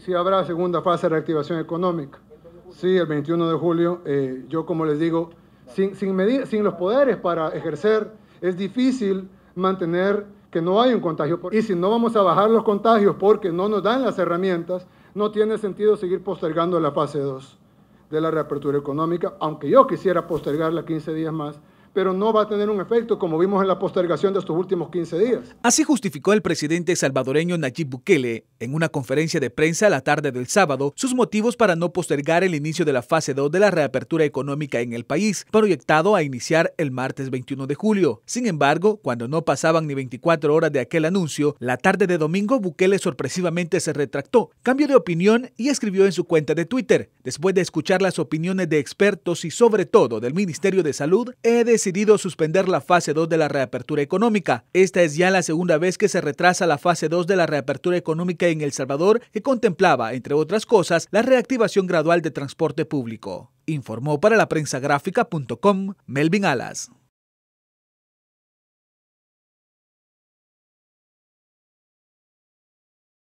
Si habrá segunda fase de reactivación económica. Sí, el 21 de julio, eh, yo como les digo, sin, sin los poderes para ejercer, es difícil mantener que no hay un contagio. Y si no vamos a bajar los contagios porque no nos dan las herramientas, no tiene sentido seguir postergando la fase 2 de la reapertura económica, aunque yo quisiera postergarla 15 días más, pero no va a tener un efecto como vimos en la postergación de estos últimos 15 días. Así justificó el presidente salvadoreño Nayib Bukele en una conferencia de prensa la tarde del sábado sus motivos para no postergar el inicio de la fase 2 de la reapertura económica en el país, proyectado a iniciar el martes 21 de julio. Sin embargo, cuando no pasaban ni 24 horas de aquel anuncio, la tarde de domingo Bukele sorpresivamente se retractó, cambió de opinión y escribió en su cuenta de Twitter, después de escuchar las opiniones de expertos y sobre todo del Ministerio de Salud, he decidido decidido suspender la fase 2 de la reapertura económica. Esta es ya la segunda vez que se retrasa la fase 2 de la reapertura económica en El Salvador, que contemplaba, entre otras cosas, la reactivación gradual de transporte público. Informó para la prensa gráfica.com Melvin Alas.